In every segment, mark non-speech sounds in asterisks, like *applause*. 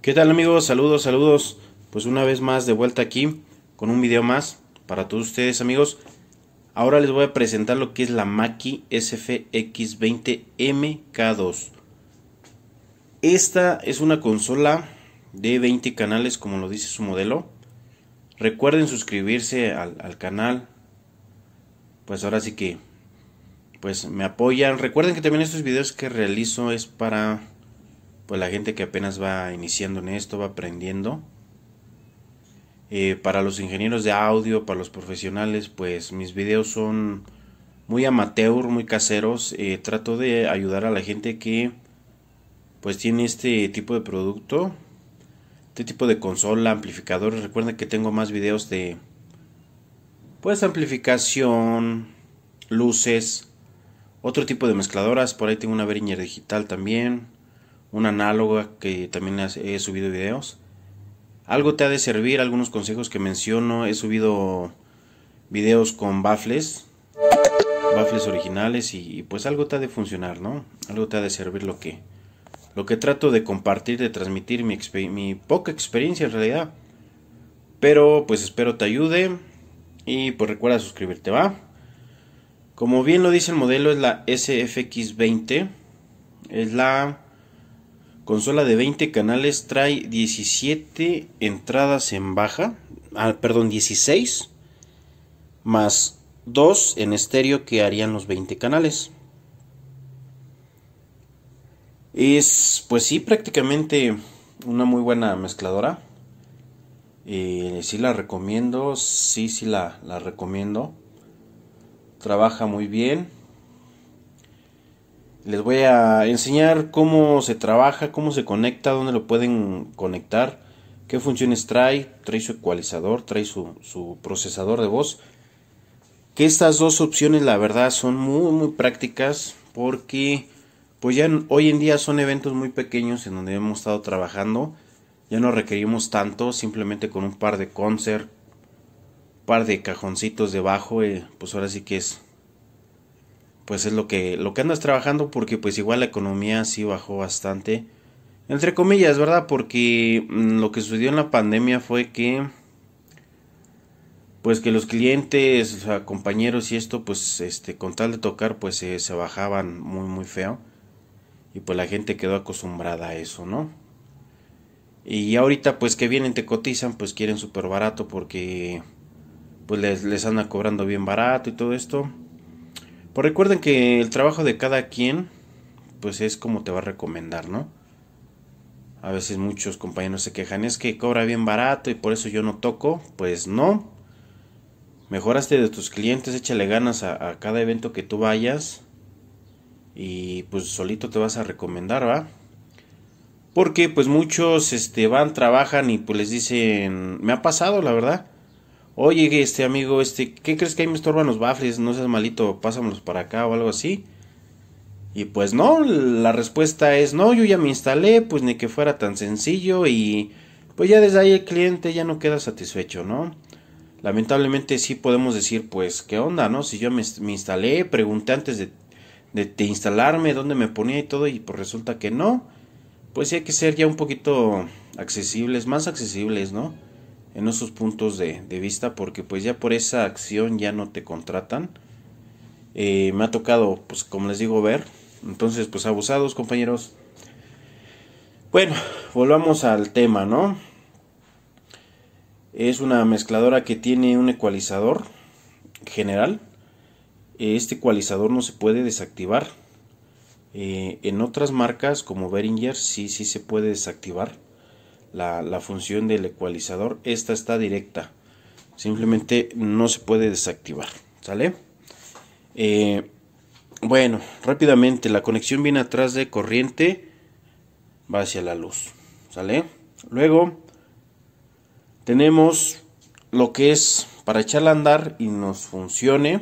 ¿Qué tal amigos? Saludos, saludos. Pues una vez más de vuelta aquí con un video más para todos ustedes amigos. Ahora les voy a presentar lo que es la Maki SFX20MK2. Esta es una consola de 20 canales como lo dice su modelo. Recuerden suscribirse al, canal. Pues ahora sí que pues me apoyan. Recuerden que también estos videos que realizo es para pues la gente que apenas va iniciando en esto, va aprendiendo. Eh, para los ingenieros de audio, para los profesionales, pues mis videos son muy amateur, muy caseros. Eh, trato de ayudar a la gente que pues tiene este tipo de producto, este tipo de consola, amplificadores. Recuerden que tengo más videos de pues amplificación, luces, otro tipo de mezcladoras. Por ahí tengo una Behringer digital también un análoga que también he subido videos. Algo te ha de servir, algunos consejos que menciono. He subido videos con baffles, baffles originales y, pues algo te ha de funcionar, ¿no? Algo te ha de servir lo que, lo que trato de compartir, de transmitir mi, mi poca experiencia en realidad. Pero pues espero te ayude y pues recuerda suscribirte, ¿va? Como bien lo dice el modelo es la SFX20, es la Consola de 20 canales trae 17 entradas en baja, ah, perdón, 16 más 2 en estéreo que harían los 20 canales. Es, pues sí, prácticamente una muy buena mezcladora. Eh, sí la recomiendo, sí, sí la, la recomiendo. Trabaja muy bien les voy a enseñar cómo se trabaja, cómo se conecta, dónde lo pueden conectar, qué funciones trae, trae su ecualizador, trae su, procesador de voz. Que estas dos opciones la verdad son muy muy prácticas porque pues ya hoy en día son eventos muy pequeños en donde hemos estado trabajando. Ya no requerimos tanto, simplemente con un par de concert, par de cajoncitos debajo, eh, pues ahora sí que es pues es lo que, lo que andas trabajando porque pues igual la economía sí bajó bastante. Entre comillas, ¿verdad? Porque mm, lo que sucedió en la pandemia fue que pues que los clientes, compañeros y esto, pues este, con tal de tocar, pues se bajaban muy, muy feo. Y pues la gente quedó acostumbrada a eso, ¿no? Y ahorita, pues que vienen, te cotizan, pues quieren súper barato porque pues les, les cobrando bien barato y todo esto. Pues recuerden que el trabajo de cada quien, pues es como te va a recomendar, ¿no? A veces muchos compañeros se quejan, es que cobra bien barato y por eso yo no toco. Pues no. Mejoraste de tus clientes, échale ganas a, cada evento que tú vayas. Y pues solito te vas a recomendar, ¿va? Porque pues muchos este, van, trabajan y pues les dicen, me ha pasado la verdad, oye, este amigo, este, ¿qué crees que ahí me estorban los bafles? No seas malito, pásamelos para acá o algo así. Y pues no, la respuesta es no, yo ya me instalé, pues ni que fuera tan sencillo y pues ya desde ahí el cliente ya no queda satisfecho, ¿no? Lamentablemente sí podemos decir, pues, ¿qué onda, no? Si yo me, instalé, pregunté antes de, de, de, instalarme dónde me ponía y todo y pues resulta que no, pues sí hay que ser ya un poquito accesibles, más accesibles, ¿no? en esos puntos de, vista porque pues ya por esa acción ya no te contratan. Eh, me ha tocado, pues como les digo, ver. Entonces, pues abusados, compañeros. Bueno, volvamos al tema, ¿no? Es una mezcladora que tiene un ecualizador general. Este ecualizador no se puede desactivar. Eh, en otras marcas como Behringer sí, sí se puede desactivar la, función del ecualizador, esta está directa. Simplemente no se puede desactivar. ¿Sale? Eh, bueno, rápidamente, la conexión viene atrás de corriente, va hacia la luz. ¿Sale? Luego tenemos lo que es para echarla a andar y nos funcione.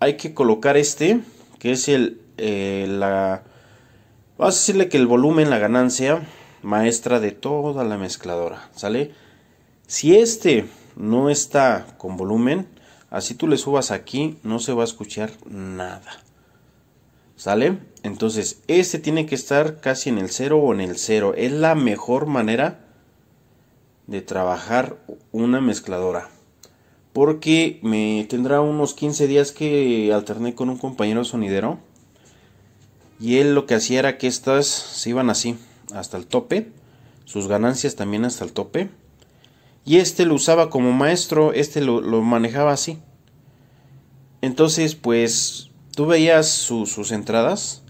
Hay que colocar este, que es el, eh, la, vamos a decirle que el volumen, la ganancia, maestra de toda la mezcladora, ¿sale? Si este no está con volumen, así tú le subas aquí, no se va a escuchar nada. ¿Sale? Entonces, este tiene que estar casi en el cero o en el cero Es la mejor manera de trabajar una mezcladora. Porque me tendrá unos 15 días que alterné con un compañero sonidero. Y él lo que hacía era que estas se iban así hasta el tope, sus ganancias también hasta el tope. Y este lo usaba como maestro, este lo, manejaba así. Entonces, pues tú veías sus entradas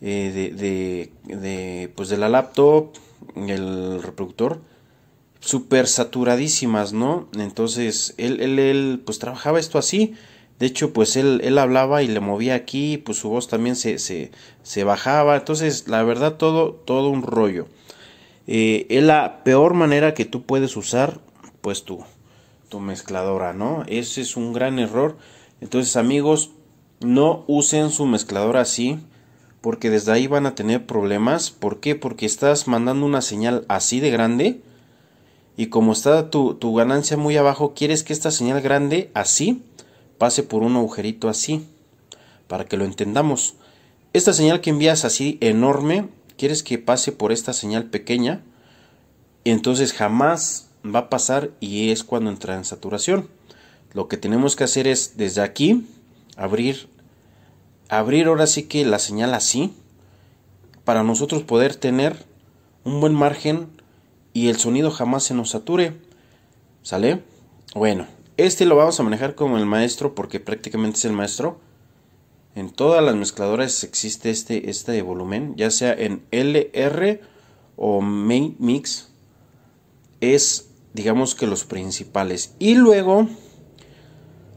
eh, de, de, pues, de la laptop, el reproductor, Super saturadísimas, ¿no? Entonces, él, él, él pues trabajaba esto así de hecho, pues él, hablaba y le movía aquí, pues su voz también se, bajaba. Entonces, la verdad, todo, todo un rollo. Eh, es la peor manera que tú puedes usar, pues tu, tu mezcladora, ¿no? Ese es un gran error. Entonces, amigos, no usen su mezcladora así, porque desde ahí van a tener problemas. ¿Por qué? Porque estás mandando una señal así de grande. Y como está tu, tu ganancia muy abajo, quieres que esta señal grande así pase por un agujerito así, para que lo entendamos. Esta señal que envías así enorme, quieres que pase por esta señal pequeña, entonces jamás va a pasar y es cuando entra en saturación. Lo que tenemos que hacer es desde aquí abrir abrir ahora sí que la señal así para nosotros poder tener un buen margen y el sonido jamás se nos sature. ¿Sale? Bueno, este lo vamos a manejar como el maestro porque prácticamente es el maestro. En todas las mezcladoras existe este, este volumen, ya sea en LR o main mix. Es, digamos que los principales. Y luego,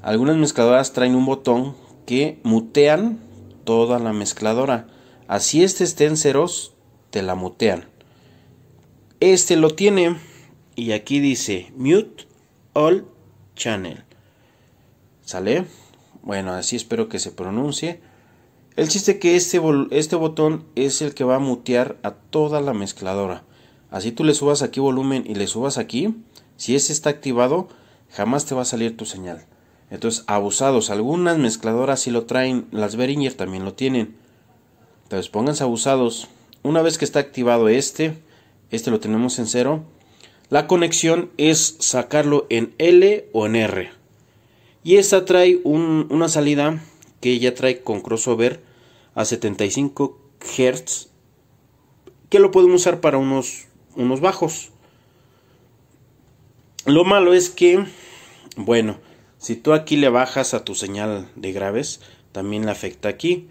algunas mezcladoras traen un botón que mutean toda la mezcladora. Así este esté en ceros, te la mutean. Este lo tiene y aquí dice mute all Channel. ¿Sale? Bueno, así espero que se pronuncie. El chiste que este, este botón es el que va a mutear a toda la mezcladora. Así tú le subas aquí volumen y le subas aquí. Si ese está activado, jamás te va a salir tu señal. Entonces, abusados. Algunas mezcladoras si lo traen. Las Behringer también lo tienen. Entonces, pónganse abusados. Una vez que está activado este, este lo tenemos en cero. La conexión es sacarlo en L o en R. Y esta trae una salida que ya trae con crossover a 75 Hz. Que lo podemos usar para unos, unos bajos. Lo malo es que, bueno, si tú aquí le bajas a tu señal de graves, también le afecta aquí.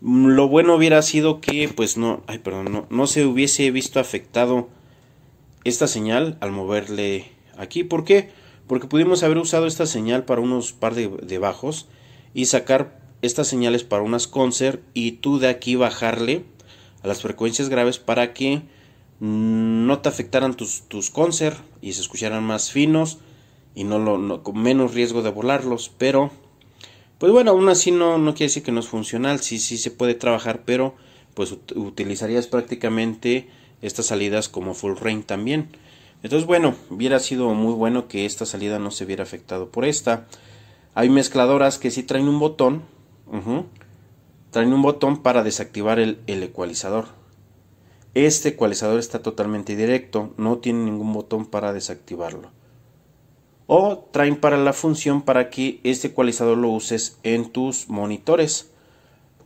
Lo bueno hubiera sido que, pues no, ay, perdón, no, no se hubiese visto afectado esta señal al moverle aquí. ¿Por qué? Porque pudimos haber usado esta señal para unos par de, bajos y sacar estas señales para unas concert y tú de aquí bajarle a las frecuencias graves para que no te afectaran tus, tus concert y se escucharan más finos y no con menos riesgo de volarlos. Pero, pues bueno, aún así no, no quiere decir que no es funcional, sí, sí se puede trabajar, pero pues utilizarías prácticamente estas salidas como Full Rain también. Entonces, bueno, hubiera sido muy bueno que esta salida no se hubiera afectado por esta. Hay mezcladoras que sí traen un botón. traen un botón para desactivar el, el, ecualizador. Este ecualizador está totalmente directo, no tiene ningún botón para desactivarlo. O traen para la función para que este ecualizador lo uses en tus monitores.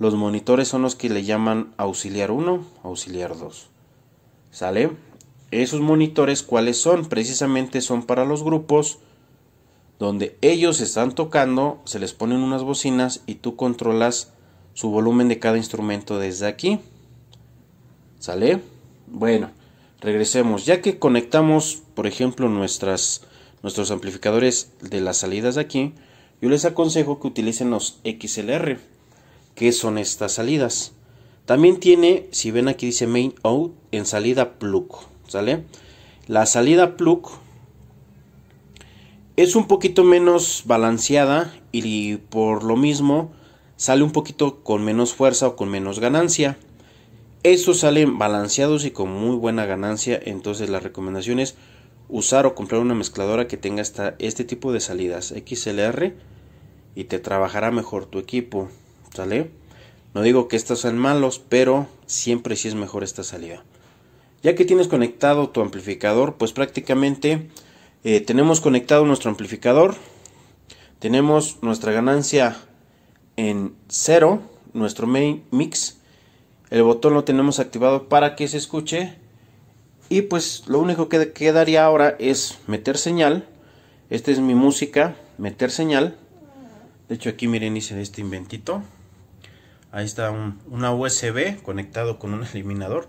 Los monitores son los que le llaman auxiliar 1, auxiliar 2. ¿Sale? Esos monitores, ¿cuáles son? Precisamente son para los grupos donde ellos están tocando, se les ponen unas bocinas y tú controlas su volumen de cada instrumento desde aquí. ¿Sale? Bueno, regresemos. Ya que conectamos, por ejemplo, nuestros amplificadores de las salidas de aquí, yo les aconsejo que utilicen los XLR. que son estas salidas? También tiene, si ven aquí dice main out, en salida plug, ¿sale? La salida plug es un poquito menos balanceada y por lo mismo sale un poquito con menos fuerza o con menos ganancia. Esos salen balanceados y con muy buena ganancia, entonces la recomendación es usar o comprar una mezcladora que tenga esta, este tipo de salidas XLR y te trabajará mejor tu equipo, ¿sale? No digo que estos sean malos, pero siempre sí es mejor esta salida. Ya que tienes conectado tu amplificador, pues prácticamente eh, tenemos conectado nuestro amplificador. Tenemos nuestra ganancia en cero, nuestro main mix. El botón lo tenemos activado para que se escuche. Y pues lo único que quedaría ahora es meter señal. Esta es mi música, meter señal. De hecho aquí miren hice este inventito. Ahí está un, una USB conectado con un *laughs* eliminador.